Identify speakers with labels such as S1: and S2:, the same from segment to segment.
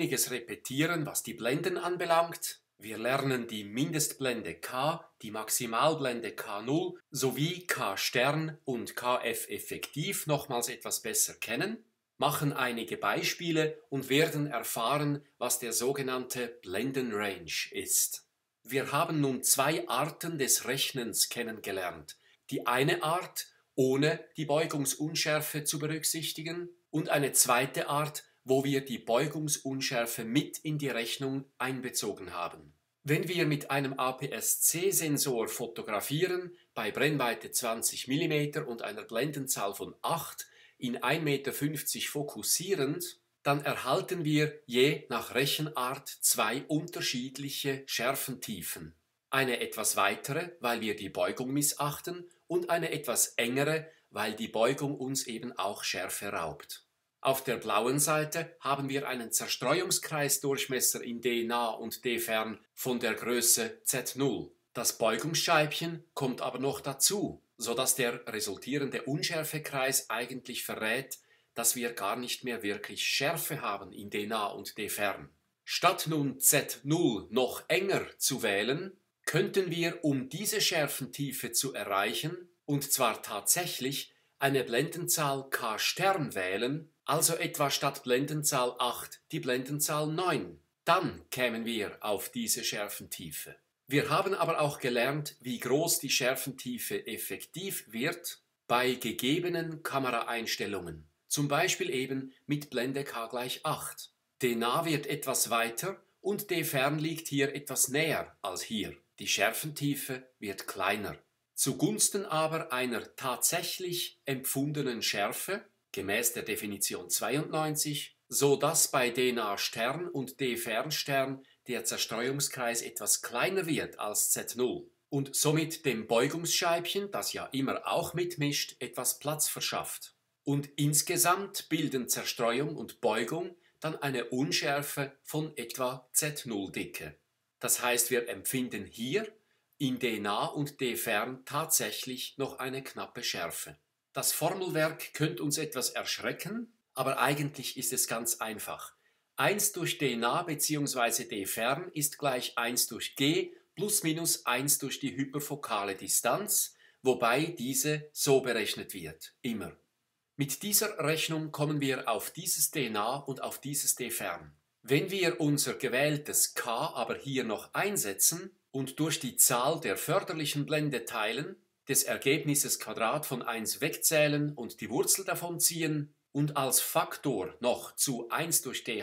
S1: einiges repetieren, was die Blenden anbelangt. Wir lernen die Mindestblende K, die Maximalblende K0 sowie K-Stern und KF effektiv nochmals etwas besser kennen, machen einige Beispiele und werden erfahren, was der sogenannte Blendenrange ist. Wir haben nun zwei Arten des Rechnens kennengelernt. Die eine Art, ohne die Beugungsunschärfe zu berücksichtigen, und eine zweite Art, wo wir die Beugungsunschärfe mit in die Rechnung einbezogen haben. Wenn wir mit einem APS-C-Sensor fotografieren, bei Brennweite 20 mm und einer Blendenzahl von 8 in 1,50 m fokussierend, dann erhalten wir je nach Rechenart zwei unterschiedliche Schärfentiefen. Eine etwas weitere, weil wir die Beugung missachten, und eine etwas engere, weil die Beugung uns eben auch Schärfe raubt. Auf der blauen Seite haben wir einen Zerstreuungskreisdurchmesser in d nah und d fern von der Größe Z0. Das Beugungsscheibchen kommt aber noch dazu, sodass der resultierende Unschärfekreis eigentlich verrät, dass wir gar nicht mehr wirklich Schärfe haben in d nah und d fern. Statt nun Z0 noch enger zu wählen, könnten wir, um diese Schärfentiefe zu erreichen, und zwar tatsächlich eine Blendenzahl k Stern wählen, also etwa statt Blendenzahl 8 die Blendenzahl 9. Dann kämen wir auf diese Schärfentiefe. Wir haben aber auch gelernt, wie groß die Schärfentiefe effektiv wird bei gegebenen Kameraeinstellungen, zum Beispiel eben mit Blende K gleich 8. D nah wird etwas weiter und D fern liegt hier etwas näher als hier. Die Schärfentiefe wird kleiner. Zugunsten aber einer tatsächlich empfundenen Schärfe gemäß der Definition 92, so dass bei dna-Stern und d-Fernstern der Zerstreuungskreis etwas kleiner wird als Z0 und somit dem Beugungsscheibchen, das ja immer auch mitmischt, etwas Platz verschafft. Und insgesamt bilden Zerstreuung und Beugung dann eine Unschärfe von etwa Z0-Dicke. Das heißt, wir empfinden hier in DNA und D-Fern tatsächlich noch eine knappe Schärfe. Das Formelwerk könnte uns etwas erschrecken, aber eigentlich ist es ganz einfach. 1 durch d nah bzw. d fern ist gleich 1 durch g plus minus 1 durch die hyperfokale Distanz, wobei diese so berechnet wird, immer. Mit dieser Rechnung kommen wir auf dieses d nah und auf dieses d fern. Wenn wir unser gewähltes k aber hier noch einsetzen und durch die Zahl der förderlichen Blende teilen, des Ergebnisses Quadrat von 1 wegzählen und die Wurzel davon ziehen und als Faktor noch zu 1 durch dh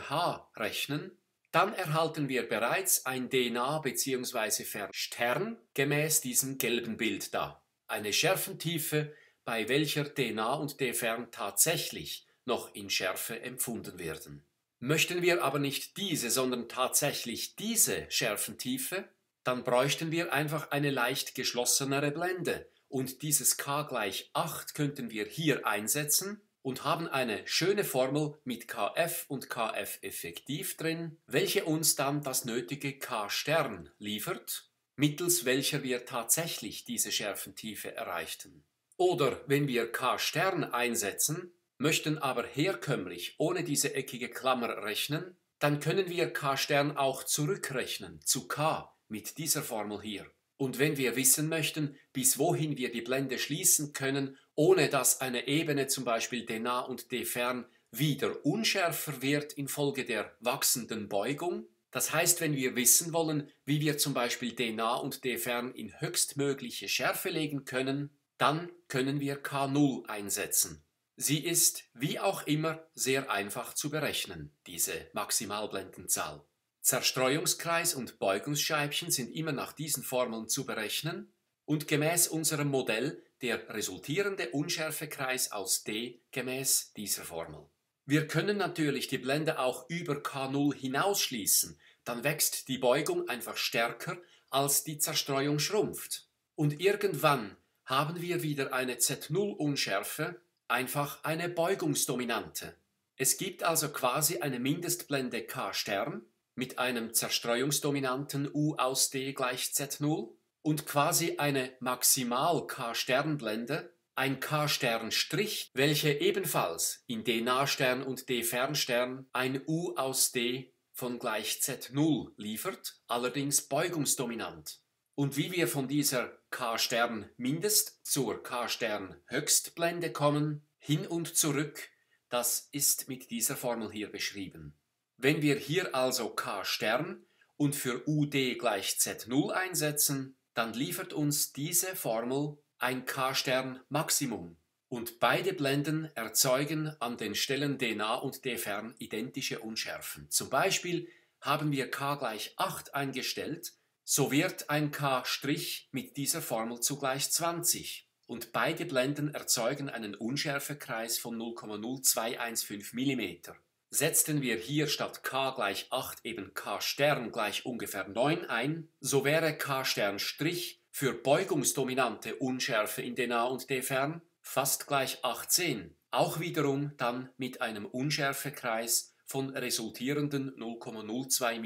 S1: rechnen, dann erhalten wir bereits ein dna bzw. Verstern gemäß diesem gelben Bild da. Eine Schärfentiefe, bei welcher dna und dfern tatsächlich noch in Schärfe empfunden werden. Möchten wir aber nicht diese, sondern tatsächlich diese Schärfentiefe, dann bräuchten wir einfach eine leicht geschlossenere Blende, und dieses k gleich 8 könnten wir hier einsetzen und haben eine schöne Formel mit Kf und Kf effektiv drin, welche uns dann das nötige K Stern liefert, mittels welcher wir tatsächlich diese Schärfentiefe erreichten. Oder wenn wir K Stern einsetzen, möchten aber herkömmlich ohne diese eckige Klammer rechnen, dann können wir K Stern auch zurückrechnen zu K mit dieser Formel hier. Und wenn wir wissen möchten, bis wohin wir die Blende schließen können, ohne dass eine Ebene zum Beispiel de nah und de fern wieder unschärfer wird infolge der wachsenden Beugung, das heißt, wenn wir wissen wollen, wie wir zum Beispiel de nah und de fern in höchstmögliche Schärfe legen können, dann können wir K0 einsetzen. Sie ist, wie auch immer, sehr einfach zu berechnen, diese Maximalblendenzahl. Zerstreuungskreis und Beugungsscheibchen sind immer nach diesen Formeln zu berechnen und gemäß unserem Modell der resultierende Unschärfekreis aus D gemäß dieser Formel. Wir können natürlich die Blende auch über K0 hinausschließen, dann wächst die Beugung einfach stärker, als die Zerstreuung schrumpft. Und irgendwann haben wir wieder eine Z0-Unschärfe, einfach eine Beugungsdominante. Es gibt also quasi eine Mindestblende K-Stern, mit einem zerstreuungsdominanten U aus D gleich Z0 und quasi eine Maximal-K-Sternblende, ein k stern strich welche ebenfalls in D-Nahstern und D-Fernstern ein U aus D von gleich Z0 liefert, allerdings beugungsdominant. Und wie wir von dieser K-Stern-Mindest zur K-Stern-Höchstblende kommen, hin und zurück, das ist mit dieser Formel hier beschrieben. Wenn wir hier also k Stern und für UD gleich Z0 einsetzen, dann liefert uns diese Formel ein K-Stern-Maximum. Und beide Blenden erzeugen an den Stellen d nah und d fern identische Unschärfen. Zum Beispiel haben wir k gleich 8 eingestellt, so wird ein k' Strich mit dieser Formel zugleich 20. Und beide Blenden erzeugen einen Unschärfekreis von 0,0215 mm. Setzten wir hier statt k gleich 8 eben k Stern gleich ungefähr 9 ein, so wäre k Stern Strich für beugungsdominante Unschärfe in den A und D Fern fast gleich 18, auch wiederum dann mit einem Unschärfekreis von resultierenden 0,02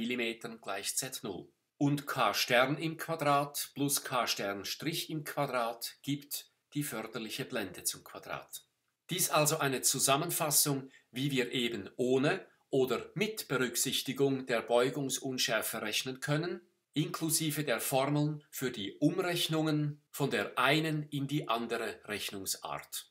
S1: mm gleich Z0. Und k Stern im Quadrat plus k Stern Strich im Quadrat gibt die förderliche Blende zum Quadrat. Dies also eine Zusammenfassung wie wir eben ohne oder mit Berücksichtigung der Beugungsunschärfe rechnen können, inklusive der Formeln für die Umrechnungen von der einen in die andere Rechnungsart.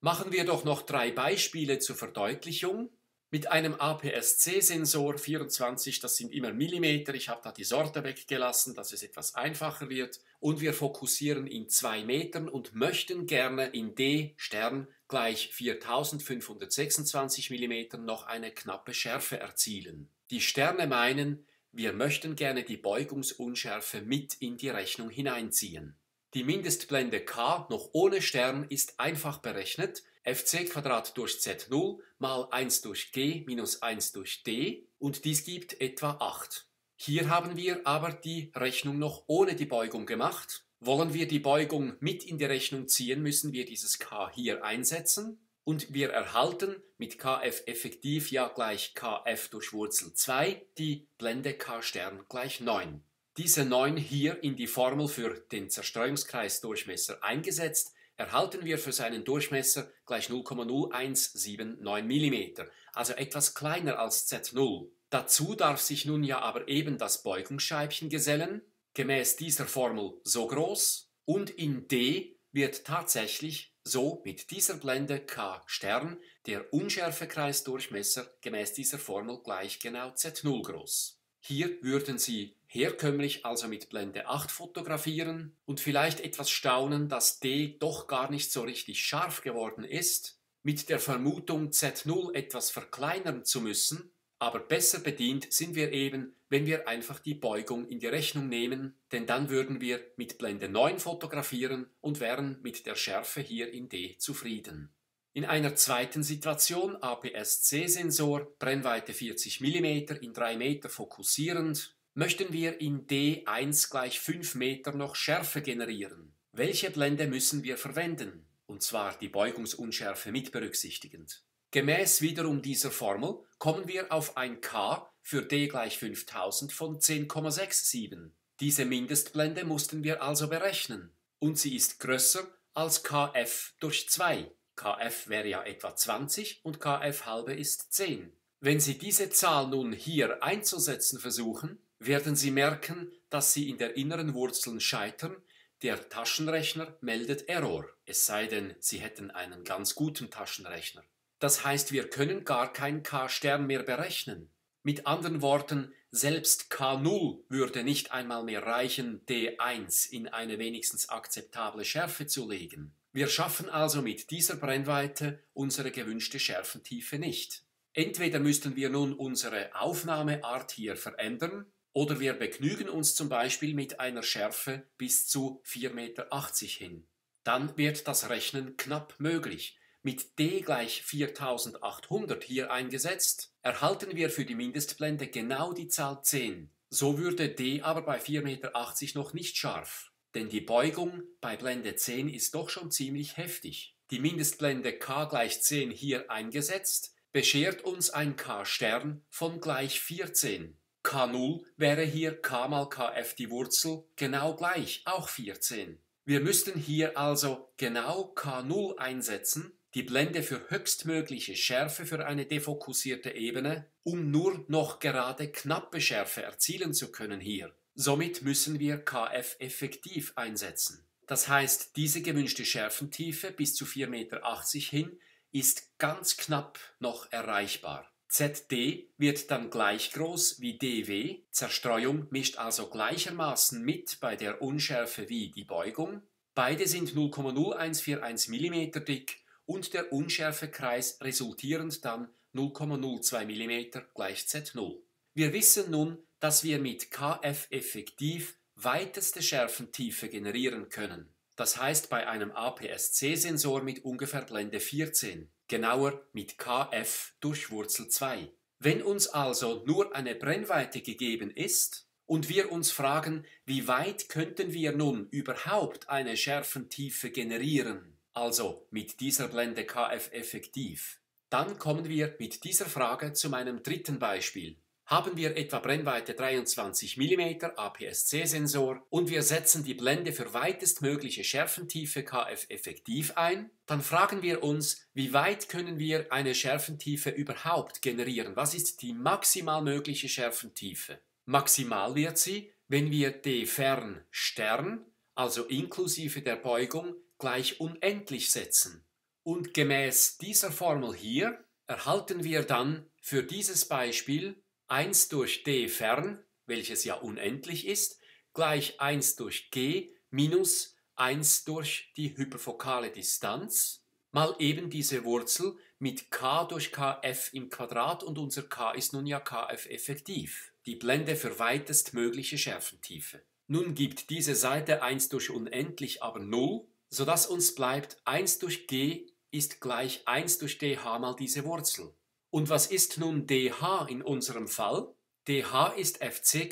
S1: Machen wir doch noch drei Beispiele zur Verdeutlichung, mit einem APS-C-Sensor 24, das sind immer Millimeter, ich habe da die Sorte weggelassen, dass es etwas einfacher wird und wir fokussieren in 2 Metern und möchten gerne in D Stern gleich 4526 mm noch eine knappe Schärfe erzielen. Die Sterne meinen, wir möchten gerne die Beugungsunschärfe mit in die Rechnung hineinziehen. Die Mindestblende K noch ohne Stern ist einfach berechnet fc Quadrat durch z0 mal 1 durch g minus 1 durch d und dies gibt etwa 8. Hier haben wir aber die Rechnung noch ohne die Beugung gemacht. Wollen wir die Beugung mit in die Rechnung ziehen, müssen wir dieses k hier einsetzen und wir erhalten mit kf effektiv ja gleich kf durch Wurzel 2 die Blende k Stern gleich 9. Diese 9 hier in die Formel für den Zerstreuungskreisdurchmesser eingesetzt, erhalten wir für seinen Durchmesser gleich 0,0179 mm, also etwas kleiner als Z0. Dazu darf sich nun ja aber eben das Beugungsscheibchen gesellen, gemäß dieser Formel so groß, und in D wird tatsächlich so mit dieser Blende K Stern der Unschärfekreisdurchmesser gemäß dieser Formel gleich genau Z0 groß. Hier würden Sie herkömmlich also mit Blende 8 fotografieren und vielleicht etwas staunen, dass D doch gar nicht so richtig scharf geworden ist, mit der Vermutung Z0 etwas verkleinern zu müssen, aber besser bedient sind wir eben, wenn wir einfach die Beugung in die Rechnung nehmen, denn dann würden wir mit Blende 9 fotografieren und wären mit der Schärfe hier in D zufrieden. In einer zweiten Situation APS-C-Sensor, Brennweite 40 mm in 3 Meter fokussierend, möchten wir in D1 gleich 5 Meter noch Schärfe generieren. Welche Blende müssen wir verwenden? Und zwar die Beugungsunschärfe mit berücksichtigend. Gemäß wiederum dieser Formel kommen wir auf ein K für D gleich 5000 von 10,67. Diese Mindestblende mussten wir also berechnen. Und sie ist größer als Kf durch 2. Kf wäre ja etwa 20 und Kf halbe ist 10. Wenn Sie diese Zahl nun hier einzusetzen versuchen, werden Sie merken, dass Sie in der inneren Wurzel scheitern, der Taschenrechner meldet Error, es sei denn, Sie hätten einen ganz guten Taschenrechner. Das heißt, wir können gar keinen K-Stern mehr berechnen. Mit anderen Worten, selbst K0 würde nicht einmal mehr reichen, D1 in eine wenigstens akzeptable Schärfe zu legen. Wir schaffen also mit dieser Brennweite unsere gewünschte Schärfentiefe nicht. Entweder müssten wir nun unsere Aufnahmeart hier verändern, oder wir begnügen uns zum Beispiel mit einer Schärfe bis zu 4,80 Meter hin. Dann wird das Rechnen knapp möglich. Mit D gleich 4800 hier eingesetzt, erhalten wir für die Mindestblende genau die Zahl 10. So würde D aber bei 4,80 Meter noch nicht scharf denn die Beugung bei Blende 10 ist doch schon ziemlich heftig. Die Mindestblende K gleich 10 hier eingesetzt, beschert uns ein K-Stern von gleich 14. K0 wäre hier K mal Kf die Wurzel genau gleich, auch 14. Wir müssten hier also genau K0 einsetzen, die Blende für höchstmögliche Schärfe für eine defokussierte Ebene, um nur noch gerade knappe Schärfe erzielen zu können hier. Somit müssen wir Kf effektiv einsetzen. Das heißt, diese gewünschte Schärfentiefe bis zu 4,80 Meter hin ist ganz knapp noch erreichbar. ZD wird dann gleich groß wie DW. Zerstreuung mischt also gleichermaßen mit bei der Unschärfe wie die Beugung. Beide sind 0,0141 mm dick und der Unschärfekreis resultierend dann 0,02 mm gleich Z0. Wir wissen nun, dass wir mit Kf effektiv weiteste Schärfentiefe generieren können. Das heißt bei einem APS-C-Sensor mit ungefähr Blende 14, genauer mit Kf durch Wurzel 2. Wenn uns also nur eine Brennweite gegeben ist und wir uns fragen, wie weit könnten wir nun überhaupt eine Schärfentiefe generieren, also mit dieser Blende Kf effektiv, dann kommen wir mit dieser Frage zu meinem dritten Beispiel haben wir etwa Brennweite 23 mm APS-C-Sensor und wir setzen die Blende für weitestmögliche Schärfentiefe KF effektiv ein, dann fragen wir uns, wie weit können wir eine Schärfentiefe überhaupt generieren? Was ist die maximal mögliche Schärfentiefe? Maximal wird sie, wenn wir d fern Stern, also inklusive der Beugung, gleich unendlich setzen. Und gemäß dieser Formel hier erhalten wir dann für dieses Beispiel 1 durch d fern, welches ja unendlich ist, gleich 1 durch g minus 1 durch die hyperfokale Distanz mal eben diese Wurzel mit k durch kf im Quadrat und unser k ist nun ja kf effektiv, die Blende für weitestmögliche Schärfentiefe. Nun gibt diese Seite 1 durch unendlich aber 0, sodass uns bleibt 1 durch g ist gleich 1 durch dh mal diese Wurzel. Und was ist nun dh in unserem Fall? dh ist fc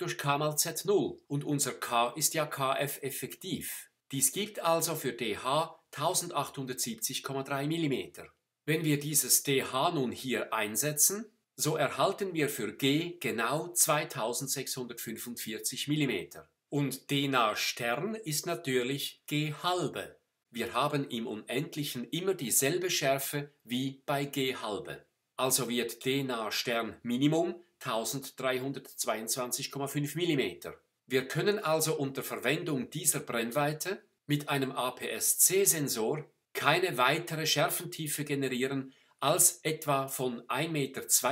S1: durch k mal z0 und unser k ist ja kf effektiv. Dies gibt also für dh 1870,3 mm. Wenn wir dieses dh nun hier einsetzen, so erhalten wir für g genau 2645 mm. Und dna Stern ist natürlich g halbe. Wir haben im Unendlichen immer dieselbe Schärfe wie bei g halbe. Also wird DNA Stern Minimum 1322,5 mm. Wir können also unter Verwendung dieser Brennweite mit einem APS-C-Sensor keine weitere Schärfentiefe generieren als etwa von 1,32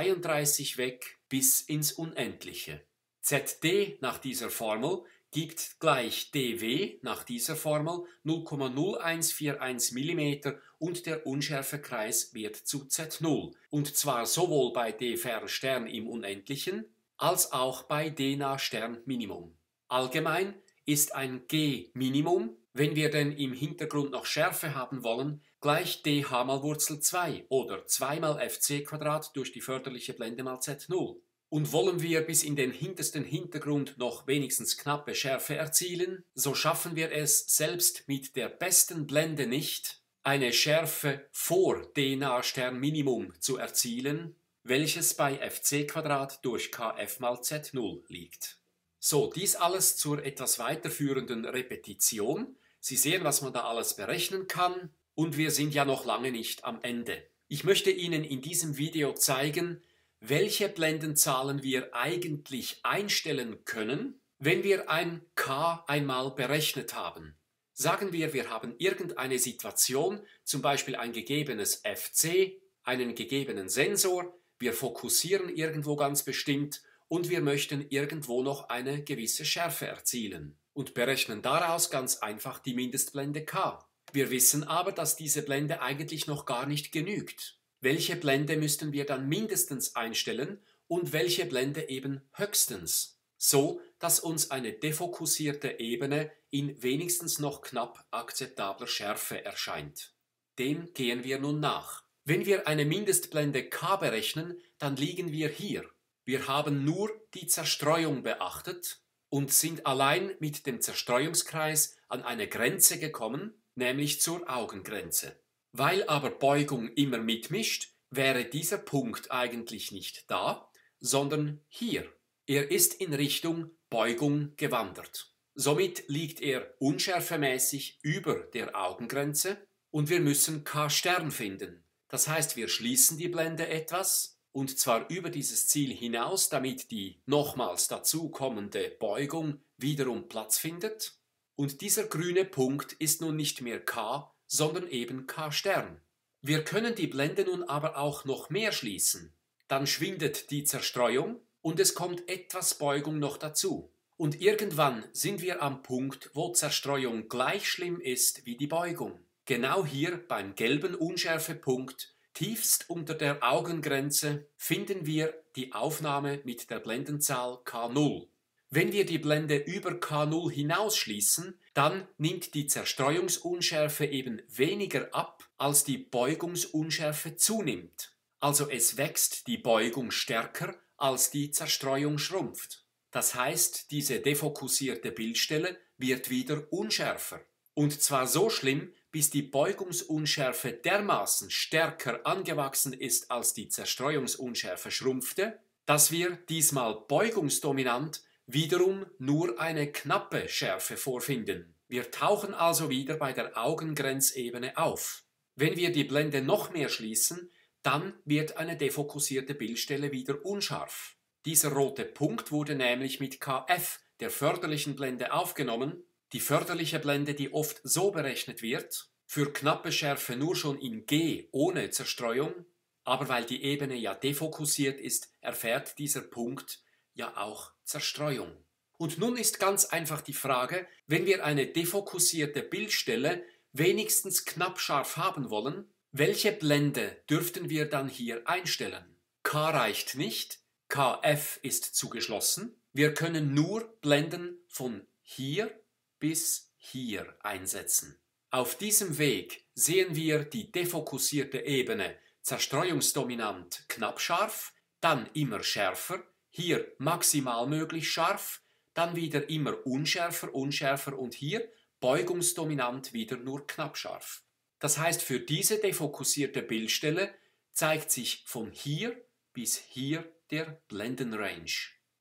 S1: m weg bis ins Unendliche. ZD nach dieser Formel gibt gleich dW nach dieser Formel 0,0141 mm und der Unschärfekreis wird zu Z0 und zwar sowohl bei dfer Stern im Unendlichen als auch bei dna Stern Minimum. Allgemein ist ein G Minimum, wenn wir denn im Hintergrund noch Schärfe haben wollen, gleich dH mal Wurzel 2 oder 2 mal fc Quadrat durch die förderliche Blende mal Z0. Und wollen wir bis in den hintersten Hintergrund noch wenigstens knappe Schärfe erzielen, so schaffen wir es selbst mit der besten Blende nicht, eine Schärfe vor DNA-Stern-Minimum zu erzielen, welches bei fc durch kf mal z0 liegt. So, dies alles zur etwas weiterführenden Repetition. Sie sehen, was man da alles berechnen kann und wir sind ja noch lange nicht am Ende. Ich möchte Ihnen in diesem Video zeigen, welche Blendenzahlen wir eigentlich einstellen können, wenn wir ein K einmal berechnet haben. Sagen wir, wir haben irgendeine Situation, zum Beispiel ein gegebenes FC, einen gegebenen Sensor, wir fokussieren irgendwo ganz bestimmt und wir möchten irgendwo noch eine gewisse Schärfe erzielen und berechnen daraus ganz einfach die Mindestblende K. Wir wissen aber, dass diese Blende eigentlich noch gar nicht genügt welche Blende müssten wir dann mindestens einstellen und welche Blende eben höchstens, so dass uns eine defokussierte Ebene in wenigstens noch knapp akzeptabler Schärfe erscheint. Dem gehen wir nun nach. Wenn wir eine Mindestblende K berechnen, dann liegen wir hier. Wir haben nur die Zerstreuung beachtet und sind allein mit dem Zerstreuungskreis an eine Grenze gekommen, nämlich zur Augengrenze. Weil aber Beugung immer mitmischt, wäre dieser Punkt eigentlich nicht da, sondern hier. Er ist in Richtung Beugung gewandert. Somit liegt er unschärfemäßig über der Augengrenze und wir müssen K-Stern finden. Das heißt, wir schließen die Blende etwas und zwar über dieses Ziel hinaus, damit die nochmals dazukommende Beugung wiederum Platz findet. Und dieser grüne Punkt ist nun nicht mehr K, sondern eben K Stern. Wir können die Blende nun aber auch noch mehr schließen. Dann schwindet die Zerstreuung und es kommt etwas Beugung noch dazu. Und irgendwann sind wir am Punkt, wo Zerstreuung gleich schlimm ist wie die Beugung. Genau hier beim gelben Unschärfepunkt, tiefst unter der Augengrenze, finden wir die Aufnahme mit der Blendenzahl K0. Wenn wir die Blende über K0 hinausschließen, dann nimmt die Zerstreuungsunschärfe eben weniger ab, als die Beugungsunschärfe zunimmt. Also es wächst die Beugung stärker, als die Zerstreuung schrumpft. Das heißt, diese defokussierte Bildstelle wird wieder unschärfer. Und zwar so schlimm, bis die Beugungsunschärfe dermaßen stärker angewachsen ist, als die Zerstreuungsunschärfe schrumpfte, dass wir diesmal beugungsdominant wiederum nur eine knappe Schärfe vorfinden. Wir tauchen also wieder bei der Augengrenzebene auf. Wenn wir die Blende noch mehr schließen, dann wird eine defokussierte Bildstelle wieder unscharf. Dieser rote Punkt wurde nämlich mit KF, der förderlichen Blende, aufgenommen, die förderliche Blende, die oft so berechnet wird, für knappe Schärfe nur schon in G ohne Zerstreuung, aber weil die Ebene ja defokussiert ist, erfährt dieser Punkt ja auch Zerstreuung. Und nun ist ganz einfach die Frage, wenn wir eine defokussierte Bildstelle wenigstens knapp scharf haben wollen, welche Blende dürften wir dann hier einstellen? K reicht nicht, KF ist zugeschlossen. Wir können nur Blenden von hier bis hier einsetzen. Auf diesem Weg sehen wir die defokussierte Ebene zerstreuungsdominant knapp scharf, dann immer schärfer, hier maximal möglich scharf, dann wieder immer unschärfer, unschärfer und hier beugungsdominant wieder nur knapp scharf. Das heißt, für diese defokussierte Bildstelle zeigt sich von hier bis hier der Blendenrange.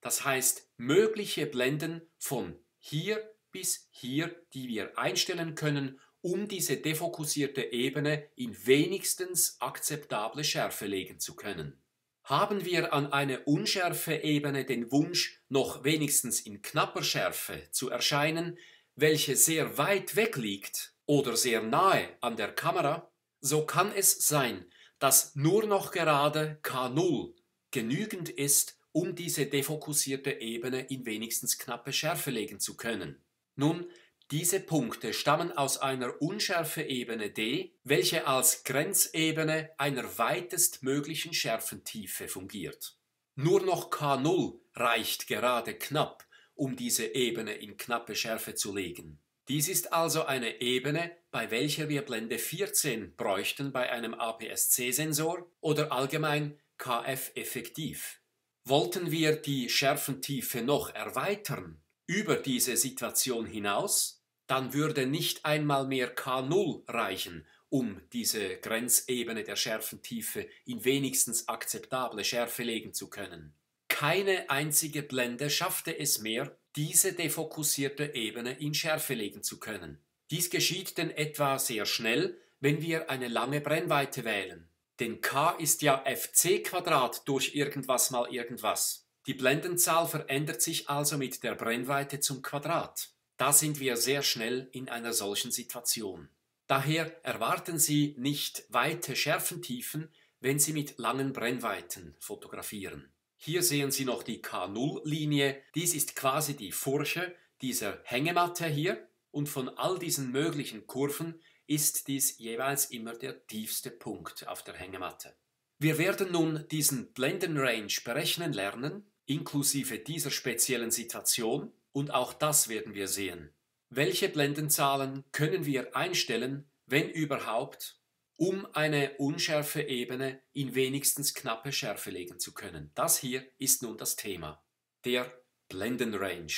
S1: Das heißt, mögliche Blenden von hier bis hier, die wir einstellen können, um diese defokussierte Ebene in wenigstens akzeptable Schärfe legen zu können haben wir an einer Unschärfe-Ebene den Wunsch, noch wenigstens in knapper Schärfe zu erscheinen, welche sehr weit weg liegt oder sehr nahe an der Kamera, so kann es sein, dass nur noch gerade K0 genügend ist, um diese defokussierte Ebene in wenigstens knappe Schärfe legen zu können. Nun, diese Punkte stammen aus einer Unschärfeebene D, welche als Grenzebene einer weitestmöglichen Schärfentiefe fungiert. Nur noch K0 reicht gerade knapp, um diese Ebene in knappe Schärfe zu legen. Dies ist also eine Ebene, bei welcher wir Blende 14 bräuchten bei einem APS-C-Sensor oder allgemein KF-effektiv. Wollten wir die Schärfentiefe noch erweitern über diese Situation hinaus, dann würde nicht einmal mehr K0 reichen, um diese Grenzebene der Schärfentiefe in wenigstens akzeptable Schärfe legen zu können. Keine einzige Blende schaffte es mehr, diese defokussierte Ebene in Schärfe legen zu können. Dies geschieht denn etwa sehr schnell, wenn wir eine lange Brennweite wählen. Denn K ist ja FC Quadrat durch irgendwas mal irgendwas. Die Blendenzahl verändert sich also mit der Brennweite zum Quadrat. Da sind wir sehr schnell in einer solchen Situation. Daher erwarten Sie nicht weite Schärfentiefen, wenn Sie mit langen Brennweiten fotografieren. Hier sehen Sie noch die K0-Linie. Dies ist quasi die Furche dieser Hängematte hier. Und von all diesen möglichen Kurven ist dies jeweils immer der tiefste Punkt auf der Hängematte. Wir werden nun diesen Blenden-Range berechnen lernen, inklusive dieser speziellen Situation und auch das werden wir sehen. Welche Blendenzahlen können wir einstellen, wenn überhaupt, um eine unschärfe Ebene in wenigstens knappe Schärfe legen zu können? Das hier ist nun das Thema. Der Blendenrange.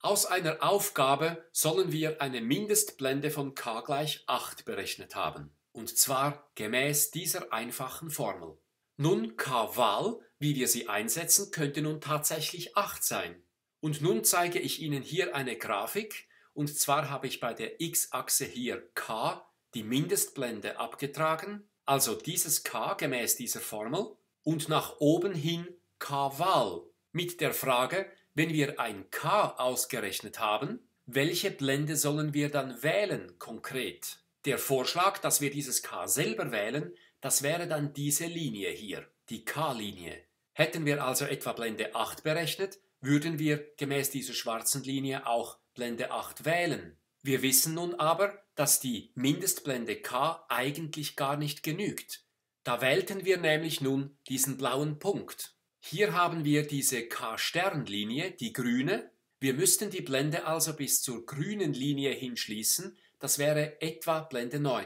S1: Aus einer Aufgabe sollen wir eine Mindestblende von k gleich 8 berechnet haben. Und zwar gemäß dieser einfachen Formel. Nun k-Wahl, wie wir sie einsetzen, könnte nun tatsächlich 8 sein. Und nun zeige ich Ihnen hier eine Grafik. Und zwar habe ich bei der x-Achse hier k, die Mindestblende, abgetragen. Also dieses k gemäß dieser Formel. Und nach oben hin k-Wahl. Mit der Frage, wenn wir ein k ausgerechnet haben, welche Blende sollen wir dann wählen konkret? Der Vorschlag, dass wir dieses k selber wählen, das wäre dann diese Linie hier, die k-Linie. Hätten wir also etwa Blende 8 berechnet, würden wir gemäß dieser schwarzen Linie auch Blende 8 wählen. Wir wissen nun aber, dass die Mindestblende K eigentlich gar nicht genügt. Da wählten wir nämlich nun diesen blauen Punkt. Hier haben wir diese K-Sternlinie, die grüne. Wir müssten die Blende also bis zur grünen Linie hinschließen, das wäre etwa Blende 9.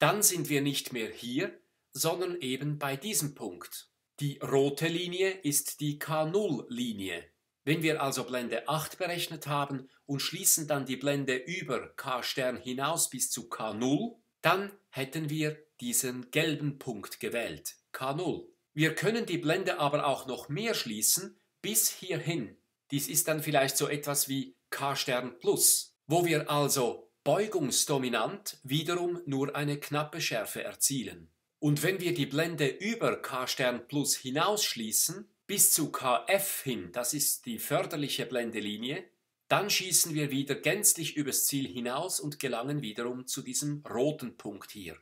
S1: Dann sind wir nicht mehr hier, sondern eben bei diesem Punkt. Die rote Linie ist die K0-Linie. Wenn wir also Blende 8 berechnet haben und schließen dann die Blende über K Stern hinaus bis zu K0, dann hätten wir diesen gelben Punkt gewählt, K0. Wir können die Blende aber auch noch mehr schließen bis hierhin. Dies ist dann vielleicht so etwas wie K Stern Plus, wo wir also beugungsdominant wiederum nur eine knappe Schärfe erzielen. Und wenn wir die Blende über K Stern Plus hinausschließen, bis zu KF hin, das ist die förderliche Blendelinie, dann schießen wir wieder gänzlich übers Ziel hinaus und gelangen wiederum zu diesem roten Punkt hier.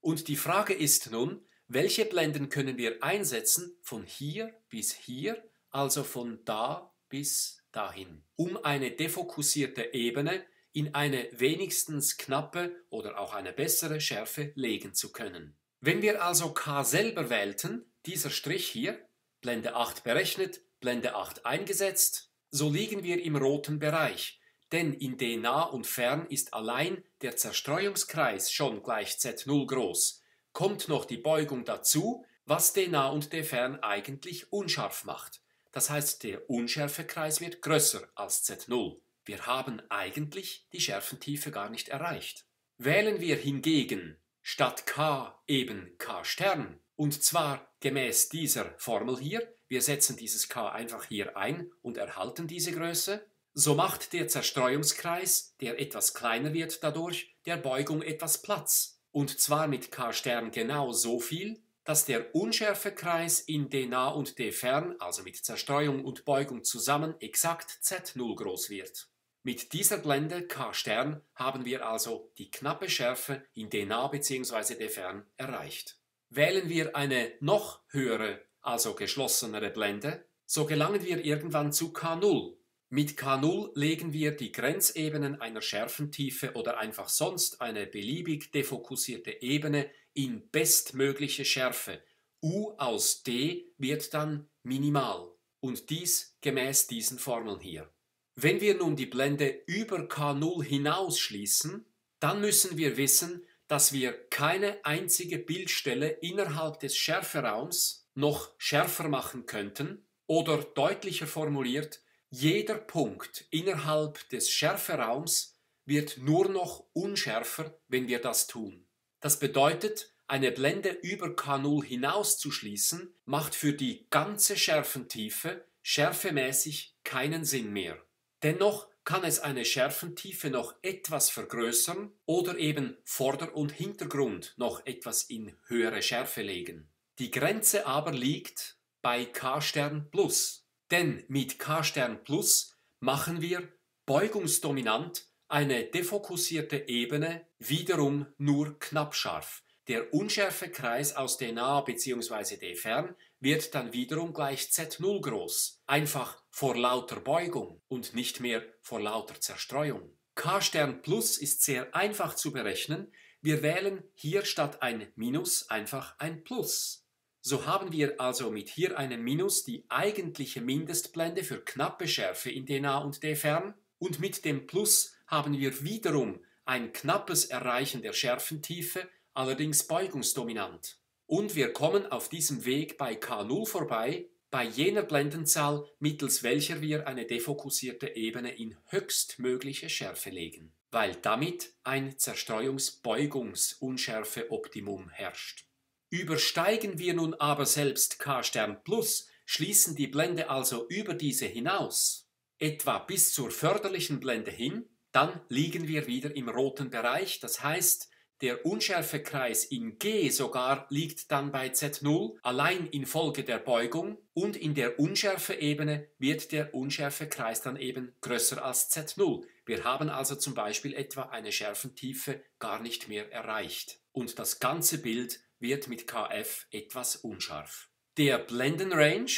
S1: Und die Frage ist nun, welche Blenden können wir einsetzen von hier bis hier, also von da bis dahin, um eine defokussierte Ebene in eine wenigstens knappe oder auch eine bessere Schärfe legen zu können. Wenn wir also K selber wählten, dieser Strich hier, Blende 8 berechnet, Blende 8 eingesetzt, so liegen wir im roten Bereich, denn in D nah und Fern ist allein der Zerstreuungskreis schon gleich Z0 groß, kommt noch die Beugung dazu, was D nah und D fern eigentlich unscharf macht. Das heißt, der Unschärfekreis wird größer als Z0. Wir haben eigentlich die Schärfentiefe gar nicht erreicht. Wählen wir hingegen statt K eben K Stern, und zwar gemäß dieser Formel hier. Wir setzen dieses k einfach hier ein und erhalten diese Größe. So macht der Zerstreuungskreis, der etwas kleiner wird dadurch, der Beugung etwas Platz. Und zwar mit k Stern genau so viel, dass der Unschärfekreis in d nah und d fern, also mit Zerstreuung und Beugung zusammen, exakt z0 groß wird. Mit dieser Blende k Stern haben wir also die knappe Schärfe in d nah bzw. d fern erreicht. Wählen wir eine noch höhere, also geschlossenere Blende, so gelangen wir irgendwann zu K0. Mit K0 legen wir die Grenzebenen einer Schärfentiefe oder einfach sonst eine beliebig defokussierte Ebene in bestmögliche Schärfe. U aus D wird dann minimal und dies gemäß diesen Formeln hier. Wenn wir nun die Blende über K0 hinausschließen, dann müssen wir wissen, dass wir keine einzige Bildstelle innerhalb des Schärferaums noch schärfer machen könnten oder deutlicher formuliert, jeder Punkt innerhalb des Schärferaums wird nur noch unschärfer, wenn wir das tun. Das bedeutet, eine Blende über K0 hinaus zu schließen, macht für die ganze Schärfentiefe schärfemäßig keinen Sinn mehr. Dennoch kann es eine Schärfentiefe noch etwas vergrößern oder eben Vorder- und Hintergrund noch etwas in höhere Schärfe legen. Die Grenze aber liegt bei K-Stern Plus, denn mit K-Stern Plus machen wir beugungsdominant eine defokussierte Ebene wiederum nur knapp scharf. Der unschärfe Kreis aus DNA bzw. D-Fern wird dann wiederum gleich z0 groß, einfach vor lauter Beugung und nicht mehr vor lauter Zerstreuung. K-Stern plus ist sehr einfach zu berechnen. Wir wählen hier statt ein Minus einfach ein Plus. So haben wir also mit hier einem Minus die eigentliche Mindestblende für knappe Schärfe in dNA und dFern und mit dem Plus haben wir wiederum ein knappes Erreichen der Schärfentiefe, allerdings beugungsdominant. Und wir kommen auf diesem Weg bei K0 vorbei, bei jener Blendenzahl, mittels welcher wir eine defokussierte Ebene in höchstmögliche Schärfe legen, weil damit ein Zerstreuungsbeugungsunschärfe-Optimum herrscht. Übersteigen wir nun aber selbst K Stern Plus, schließen die Blende also über diese hinaus, etwa bis zur förderlichen Blende hin, dann liegen wir wieder im roten Bereich, das heißt, der Unschärfekreis in G sogar liegt dann bei Z0 allein infolge der Beugung und in der Unschärfeebene wird der Unschärfekreis dann eben größer als Z0. Wir haben also zum Beispiel etwa eine Schärfentiefe gar nicht mehr erreicht. Und das ganze Bild wird mit Kf etwas unscharf. Der Blendenrange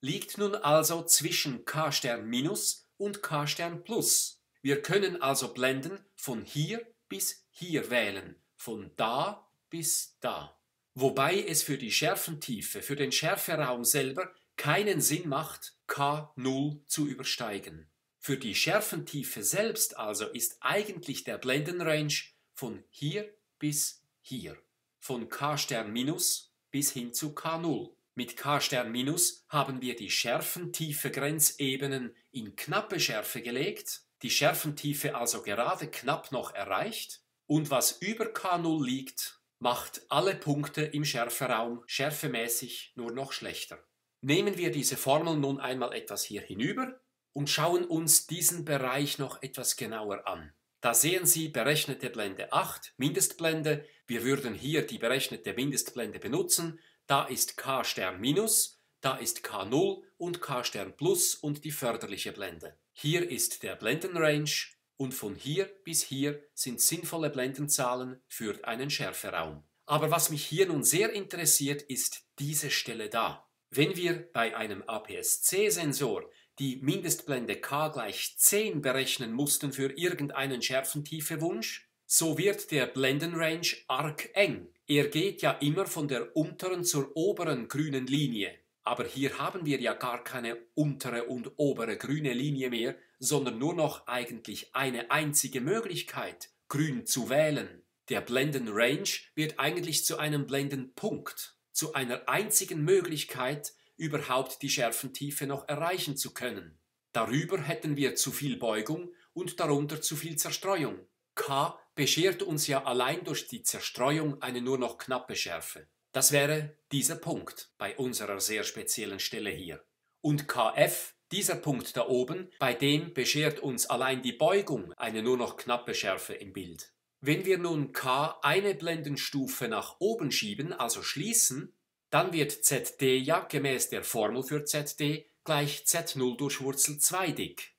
S1: liegt nun also zwischen K-Stern minus und K-Stern plus. Wir können also Blenden von hier bis hier wählen, von da bis da. Wobei es für die Schärfentiefe, für den Schärferaum selber keinen Sinn macht, K0 zu übersteigen. Für die Schärfentiefe selbst also ist eigentlich der Blendenrange von hier bis hier, von K Stern minus bis hin zu K0. Mit K Stern minus haben wir die Schärfentiefe Grenzebenen in knappe Schärfe gelegt die Schärfentiefe also gerade knapp noch erreicht und was über K0 liegt, macht alle Punkte im Schärferaum schärfemäßig nur noch schlechter. Nehmen wir diese Formel nun einmal etwas hier hinüber und schauen uns diesen Bereich noch etwas genauer an. Da sehen Sie berechnete Blende 8, Mindestblende. Wir würden hier die berechnete Mindestblende benutzen. Da ist K Stern minus, da ist K0 und K Stern plus und die förderliche Blende. Hier ist der Blendenrange und von hier bis hier sind sinnvolle Blendenzahlen für einen Schärferaum. Aber was mich hier nun sehr interessiert, ist diese Stelle da. Wenn wir bei einem APS-C-Sensor die Mindestblende K gleich 10 berechnen mussten für irgendeinen Schärfentiefewunsch, so wird der Blendenrange arg eng. Er geht ja immer von der unteren zur oberen grünen Linie. Aber hier haben wir ja gar keine untere und obere grüne Linie mehr, sondern nur noch eigentlich eine einzige Möglichkeit, grün zu wählen. Der Blendenrange wird eigentlich zu einem Blendenpunkt, zu einer einzigen Möglichkeit, überhaupt die Schärfentiefe noch erreichen zu können. Darüber hätten wir zu viel Beugung und darunter zu viel Zerstreuung. K beschert uns ja allein durch die Zerstreuung eine nur noch knappe Schärfe. Das wäre dieser Punkt bei unserer sehr speziellen Stelle hier. Und Kf, dieser Punkt da oben, bei dem beschert uns allein die Beugung eine nur noch knappe Schärfe im Bild. Wenn wir nun K eine Blendenstufe nach oben schieben, also schließen, dann wird ZD ja gemäß der Formel für ZD gleich Z0 durch Wurzel 2 dick.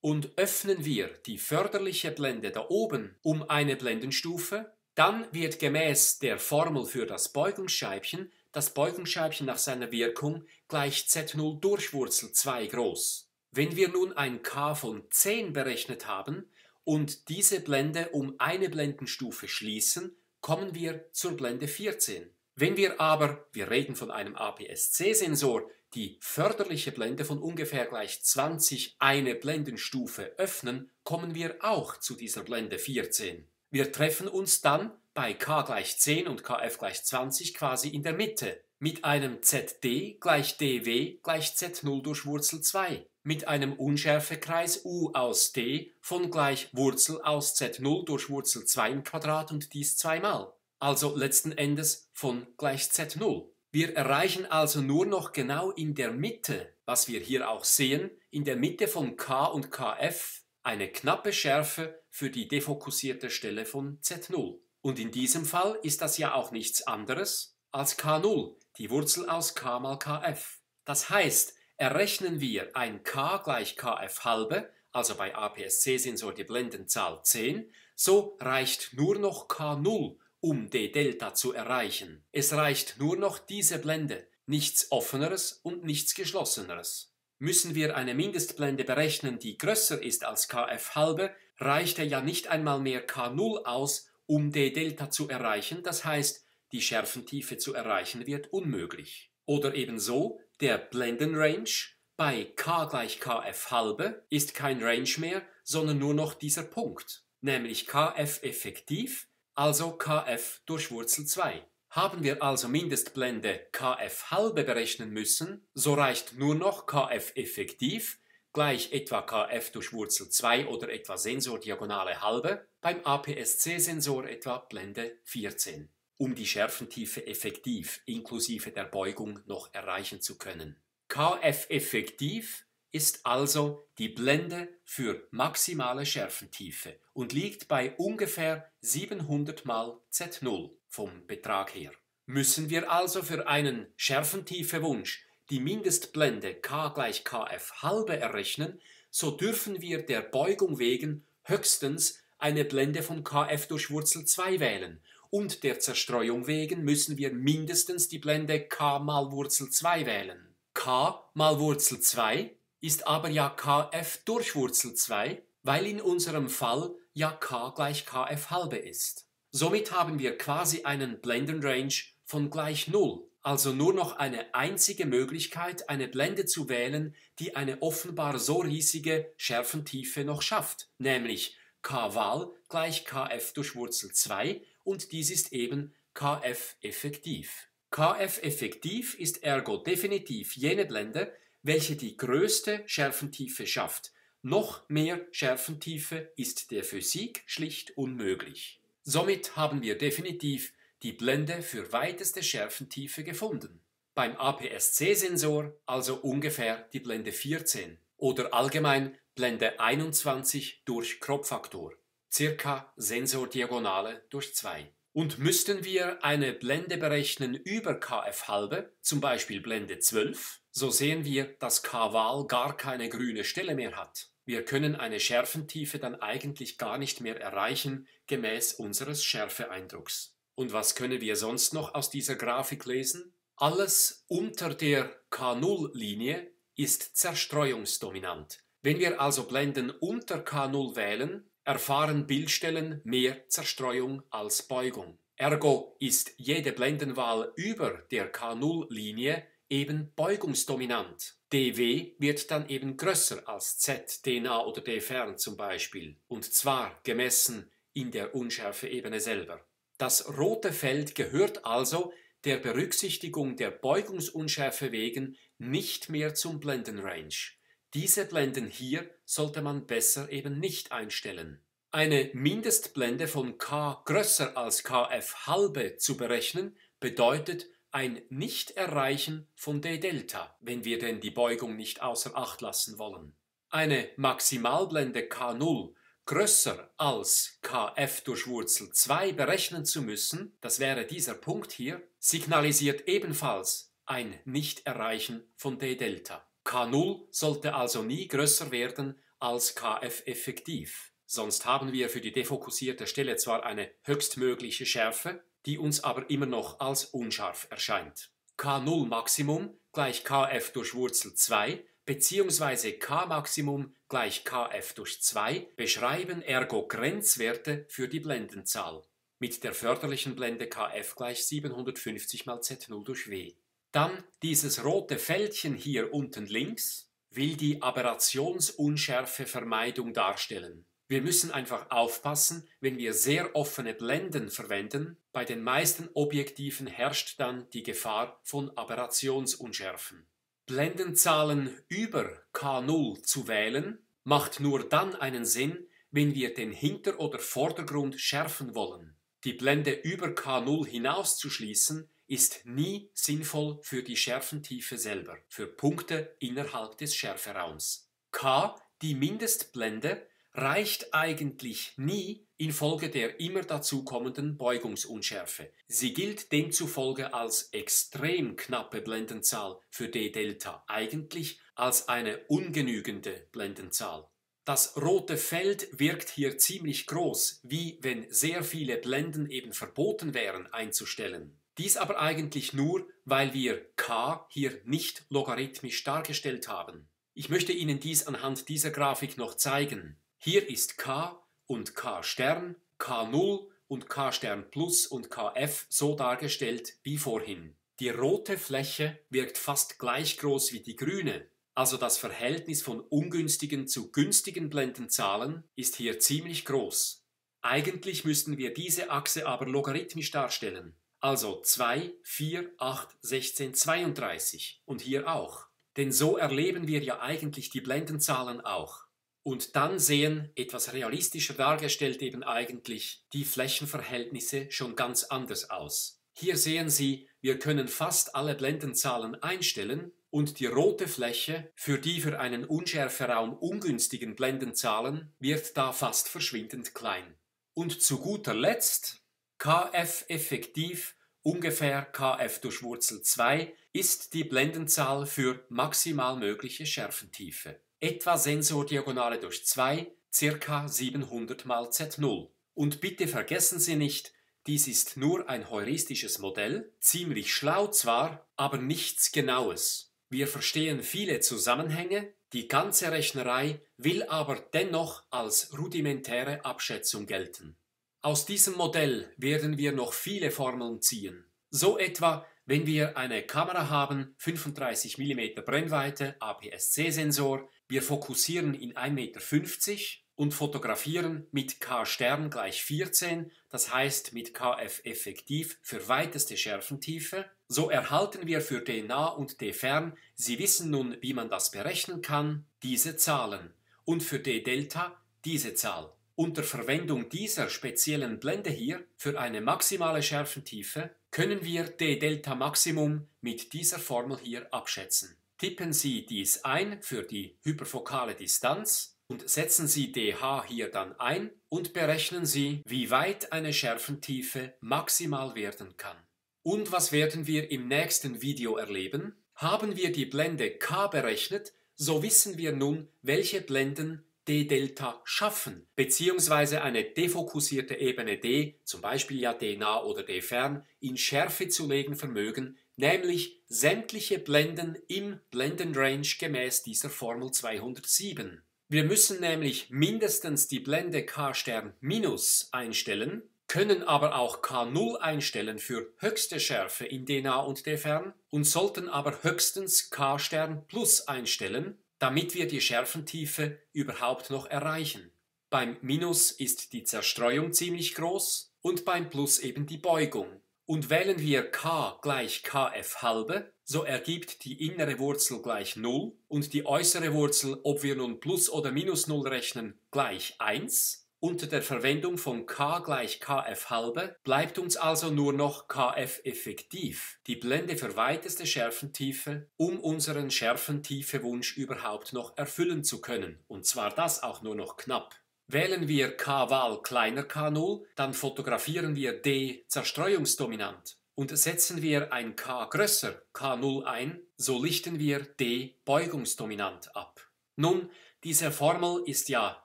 S1: Und öffnen wir die förderliche Blende da oben um eine Blendenstufe, dann wird gemäß der Formel für das Beugungsscheibchen das Beugungsscheibchen nach seiner Wirkung gleich z0 durch Wurzel 2 groß. Wenn wir nun ein k von 10 berechnet haben und diese Blende um eine Blendenstufe schließen, kommen wir zur Blende 14. Wenn wir aber, wir reden von einem APS-C-Sensor, die förderliche Blende von ungefähr gleich 20 eine Blendenstufe öffnen, kommen wir auch zu dieser Blende 14. Wir treffen uns dann bei k gleich 10 und kf gleich 20 quasi in der Mitte mit einem ZD gleich DW gleich Z0 durch Wurzel 2, mit einem Unschärfekreis U aus D von gleich Wurzel aus Z0 durch Wurzel 2 im Quadrat und dies zweimal, also letzten Endes von gleich Z0. Wir erreichen also nur noch genau in der Mitte, was wir hier auch sehen, in der Mitte von K und Kf, eine knappe Schärfe für die defokussierte Stelle von Z0. Und in diesem Fall ist das ja auch nichts anderes als K0, die Wurzel aus K mal Kf. Das heißt, errechnen wir ein K gleich Kf halbe, also bei APS-C-Sensor die Blendenzahl 10, so reicht nur noch K0, um D-Delta zu erreichen. Es reicht nur noch diese Blende, nichts offeneres und nichts geschlosseneres. Müssen wir eine Mindestblende berechnen, die größer ist als Kf halbe, reichte ja nicht einmal mehr K0 aus, um D-Delta zu erreichen, das heißt, die Schärfentiefe zu erreichen wird unmöglich. Oder ebenso, der Blendenrange bei K gleich Kf halbe ist kein Range mehr, sondern nur noch dieser Punkt, nämlich Kf effektiv, also Kf durch Wurzel 2. Haben wir also Mindestblende Kf halbe berechnen müssen, so reicht nur noch Kf effektiv, gleich etwa Kf durch Wurzel 2 oder etwa Sensordiagonale halbe, beim APS-C-Sensor etwa Blende 14, um die Schärfentiefe effektiv inklusive der Beugung noch erreichen zu können. Kf effektiv ist also die Blende für maximale Schärfentiefe und liegt bei ungefähr 700 mal Z0 vom Betrag her. Müssen wir also für einen Schärfentiefewunsch die Mindestblende K gleich Kf halbe errechnen, so dürfen wir der Beugung wegen höchstens eine Blende von Kf durch Wurzel 2 wählen und der Zerstreuung wegen müssen wir mindestens die Blende K mal Wurzel 2 wählen. K mal Wurzel 2 ist aber ja Kf durch Wurzel 2, weil in unserem Fall ja K gleich Kf halbe ist. Somit haben wir quasi einen Blendenrange von gleich 0 also nur noch eine einzige Möglichkeit, eine Blende zu wählen, die eine offenbar so riesige Schärfentiefe noch schafft, nämlich Kval gleich Kf durch Wurzel 2 und dies ist eben Kf effektiv. Kf effektiv ist ergo definitiv jene Blende, welche die größte Schärfentiefe schafft. Noch mehr Schärfentiefe ist der Physik schlicht unmöglich. Somit haben wir definitiv die Blende für weiteste Schärfentiefe gefunden. Beim APS-C-Sensor also ungefähr die Blende 14 oder allgemein Blende 21 durch Kropffaktor, circa Sensordiagonale durch 2. Und müssten wir eine Blende berechnen über KF halbe, zum Beispiel Blende 12, so sehen wir, dass K-Wahl gar keine grüne Stelle mehr hat. Wir können eine Schärfentiefe dann eigentlich gar nicht mehr erreichen, gemäß unseres Schärfeeindrucks. Und was können wir sonst noch aus dieser Grafik lesen? Alles unter der K0-Linie ist zerstreuungsdominant. Wenn wir also Blenden unter K0 wählen, erfahren Bildstellen mehr Zerstreuung als Beugung. Ergo ist jede Blendenwahl über der K0-Linie eben beugungsdominant. dW wird dann eben größer als Z, DNA oder dFern zum Beispiel, und zwar gemessen in der Unschärfeebene selber. Das rote Feld gehört also der Berücksichtigung der Beugungsunschärfe wegen nicht mehr zum Blendenrange. Diese Blenden hier sollte man besser eben nicht einstellen. Eine Mindestblende von K größer als Kf halbe zu berechnen, bedeutet ein Nichterreichen von D-Delta, wenn wir denn die Beugung nicht außer Acht lassen wollen. Eine Maximalblende K0 größer als kf durch Wurzel 2 berechnen zu müssen, das wäre dieser Punkt hier, signalisiert ebenfalls ein Nichterreichen von d-Delta. K0 sollte also nie größer werden als kf effektiv. Sonst haben wir für die defokussierte Stelle zwar eine höchstmögliche Schärfe, die uns aber immer noch als unscharf erscheint. K0 Maximum gleich kf durch Wurzel 2 beziehungsweise K-Maximum gleich Kf durch 2 beschreiben ergo Grenzwerte für die Blendenzahl mit der förderlichen Blende Kf gleich 750 mal Z0 durch W. Dann dieses rote Fältchen hier unten links will die Aberrationsunschärfe Vermeidung darstellen. Wir müssen einfach aufpassen, wenn wir sehr offene Blenden verwenden. Bei den meisten Objektiven herrscht dann die Gefahr von Aberrationsunschärfen. Blendenzahlen über K0 zu wählen, macht nur dann einen Sinn, wenn wir den Hinter- oder Vordergrund schärfen wollen. Die Blende über K0 hinauszuschließen, ist nie sinnvoll für die Schärfentiefe selber, für Punkte innerhalb des Schärferaums. K, die Mindestblende, reicht eigentlich nie, infolge der immer dazukommenden Beugungsunschärfe. Sie gilt demzufolge als extrem knappe Blendenzahl für D-Delta, eigentlich als eine ungenügende Blendenzahl. Das rote Feld wirkt hier ziemlich groß, wie wenn sehr viele Blenden eben verboten wären einzustellen. Dies aber eigentlich nur, weil wir k hier nicht logarithmisch dargestellt haben. Ich möchte Ihnen dies anhand dieser Grafik noch zeigen. Hier ist k und K Stern, K0 und K Stern Plus und KF so dargestellt wie vorhin. Die rote Fläche wirkt fast gleich groß wie die grüne, also das Verhältnis von ungünstigen zu günstigen Blendenzahlen ist hier ziemlich groß. Eigentlich müssten wir diese Achse aber logarithmisch darstellen, also 2, 4, 8, 16, 32 und hier auch. Denn so erleben wir ja eigentlich die Blendenzahlen auch und dann sehen etwas realistischer dargestellt eben eigentlich die Flächenverhältnisse schon ganz anders aus. Hier sehen Sie, wir können fast alle Blendenzahlen einstellen und die rote Fläche, für die für einen Unschärferaum ungünstigen Blendenzahlen, wird da fast verschwindend klein. Und zu guter Letzt, Kf effektiv ungefähr Kf durch Wurzel 2 ist die Blendenzahl für maximal mögliche Schärfentiefe etwa Sensordiagonale durch 2, circa 700 mal Z0. Und bitte vergessen Sie nicht, dies ist nur ein heuristisches Modell, ziemlich schlau zwar, aber nichts Genaues. Wir verstehen viele Zusammenhänge, die ganze Rechnerei will aber dennoch als rudimentäre Abschätzung gelten. Aus diesem Modell werden wir noch viele Formeln ziehen. So etwa, wenn wir eine Kamera haben, 35 mm Brennweite, APS-C-Sensor, wir fokussieren in 1,50 Meter und fotografieren mit K Stern gleich 14, das heißt mit KF effektiv für weiteste Schärfentiefe. So erhalten wir für D nah und D fern, Sie wissen nun, wie man das berechnen kann, diese Zahlen und für D Delta diese Zahl. Unter Verwendung dieser speziellen Blende hier für eine maximale Schärfentiefe können wir D Delta Maximum mit dieser Formel hier abschätzen. Tippen Sie dies ein für die hyperfokale Distanz und setzen Sie dH hier dann ein und berechnen Sie, wie weit eine Schärfentiefe maximal werden kann. Und was werden wir im nächsten Video erleben? Haben wir die Blende K berechnet, so wissen wir nun, welche Blenden D-Delta schaffen, beziehungsweise eine defokussierte Ebene D, zum Beispiel ja D-nah oder D-fern, in Schärfe zu legen vermögen, nämlich sämtliche Blenden im Blendenrange gemäß dieser Formel 207. Wir müssen nämlich mindestens die Blende K-Stern minus einstellen, können aber auch K0 einstellen für höchste Schärfe in DNA und D-Fern und sollten aber höchstens K-Stern plus einstellen, damit wir die Schärfentiefe überhaupt noch erreichen. Beim Minus ist die Zerstreuung ziemlich groß und beim Plus eben die Beugung. Und wählen wir k gleich kf halbe, so ergibt die innere Wurzel gleich 0 und die äußere Wurzel, ob wir nun plus oder minus 0 rechnen, gleich 1. Unter der Verwendung von k gleich kf halbe bleibt uns also nur noch kf effektiv, die Blende für weiteste Schärfentiefe, um unseren Schärfentiefewunsch überhaupt noch erfüllen zu können, und zwar das auch nur noch knapp. Wählen wir K-Wahl kleiner K0, dann fotografieren wir D zerstreuungsdominant und setzen wir ein K größer K0 ein, so lichten wir D beugungsdominant ab. Nun, diese Formel ist ja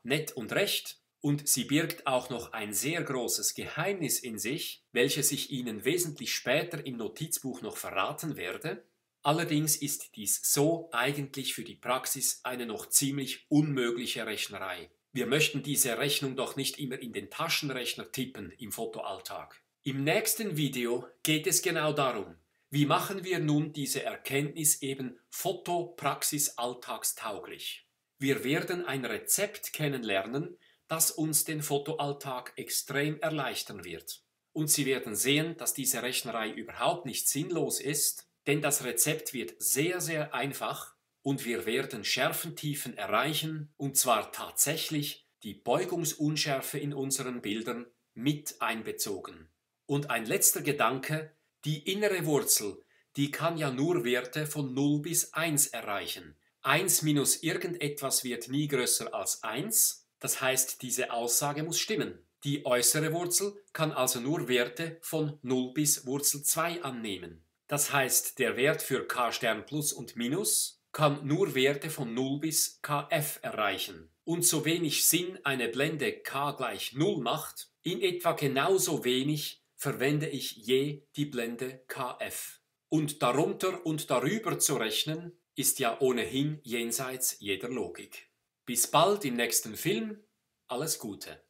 S1: nett und recht, und sie birgt auch noch ein sehr großes Geheimnis in sich, welches ich Ihnen wesentlich später im Notizbuch noch verraten werde. Allerdings ist dies so eigentlich für die Praxis eine noch ziemlich unmögliche Rechnerei. Wir möchten diese Rechnung doch nicht immer in den Taschenrechner tippen im Fotoalltag. Im nächsten Video geht es genau darum, wie machen wir nun diese Erkenntnis eben Fotopraxis alltagstauglich. Wir werden ein Rezept kennenlernen, das uns den Fotoalltag extrem erleichtern wird. Und Sie werden sehen, dass diese Rechnerei überhaupt nicht sinnlos ist, denn das Rezept wird sehr, sehr einfach und wir werden Schärfentiefen erreichen, und zwar tatsächlich die Beugungsunschärfe in unseren Bildern mit einbezogen. Und ein letzter Gedanke, die innere Wurzel, die kann ja nur Werte von 0 bis 1 erreichen. 1 minus irgendetwas wird nie größer als 1, das heißt, diese Aussage muss stimmen. Die äußere Wurzel kann also nur Werte von 0 bis Wurzel 2 annehmen. Das heißt, der Wert für k Stern plus und minus kann nur Werte von 0 bis kf erreichen und so wenig Sinn eine Blende k gleich 0 macht, in etwa genauso wenig verwende ich je die Blende kf. Und darunter und darüber zu rechnen, ist ja ohnehin jenseits jeder Logik. Bis bald im nächsten Film, alles Gute.